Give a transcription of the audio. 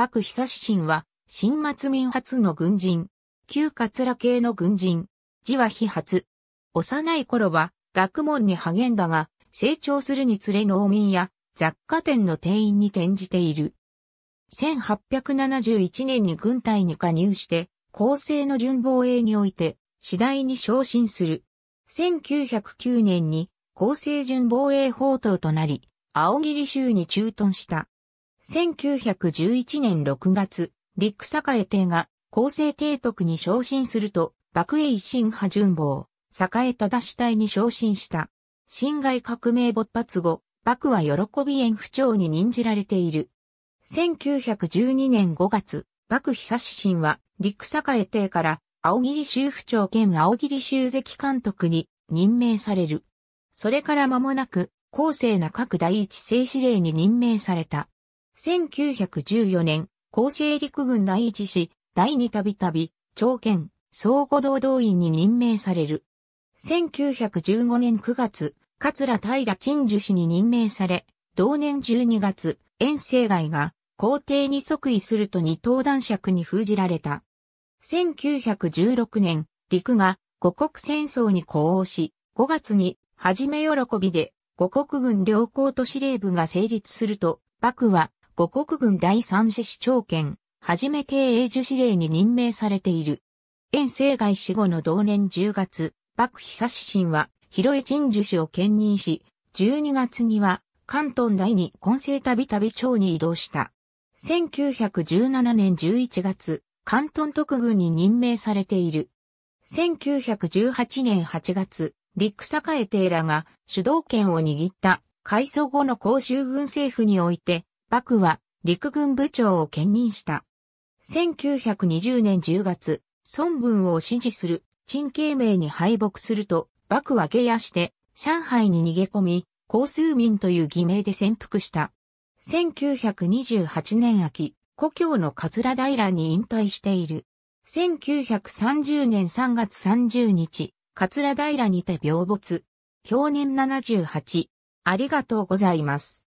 白久信は、新末民初の軍人、旧桂系の軍人、字は非発。幼い頃は、学問に励んだが、成長するにつれ農民や雑貨店の店員に転じている。1871年に軍隊に加入して、厚生の準防衛において、次第に昇進する。1909年に、厚生準防衛法等となり、青霧州に駐屯した。1911年6月、陸栄帝が厚生帝徳に昇進すると、幕営維新派順防、栄忠死隊に昇進した。辛亥革命勃発後、幕は喜び縁不調に任じられている。1912年5月、幕久新は陸栄帝から青霧州府長兼青霧州関監督に任命される。それから間もなく、後世中区第一政司令に任命された。1914年、厚生陸軍第一師、第二たびたび、長剣、総合堂動員に任命される。1915年9月、桂平陳樹氏に任命され、同年12月、遠征外が皇帝に即位すると二等男爵に封じられた。1916年、陸が五国戦争に呼応し、5月に、はじめ喜びで、五国軍両校都司令部が成立すると、幕は、五国軍第三師市長権、はじめ経営樹司令に任命されている。遠征外死後の同年10月、幕久志神は、広江鎮樹氏を兼任し、12月には、関東第二混成たびたび町に移動した。1917年11月、関東特軍に任命されている。1918年8月、陸栄邸らが主導権を握った改装後の公衆軍政府において、幕は陸軍部長を兼任した。1920年10月、孫文を支持する陳慶明に敗北すると、幕は下野して上海に逃げ込み、江数民という偽名で潜伏した。1928年秋、故郷の桂平に引退している。1930年3月30日、桂平にて病没。去年78。ありがとうございます。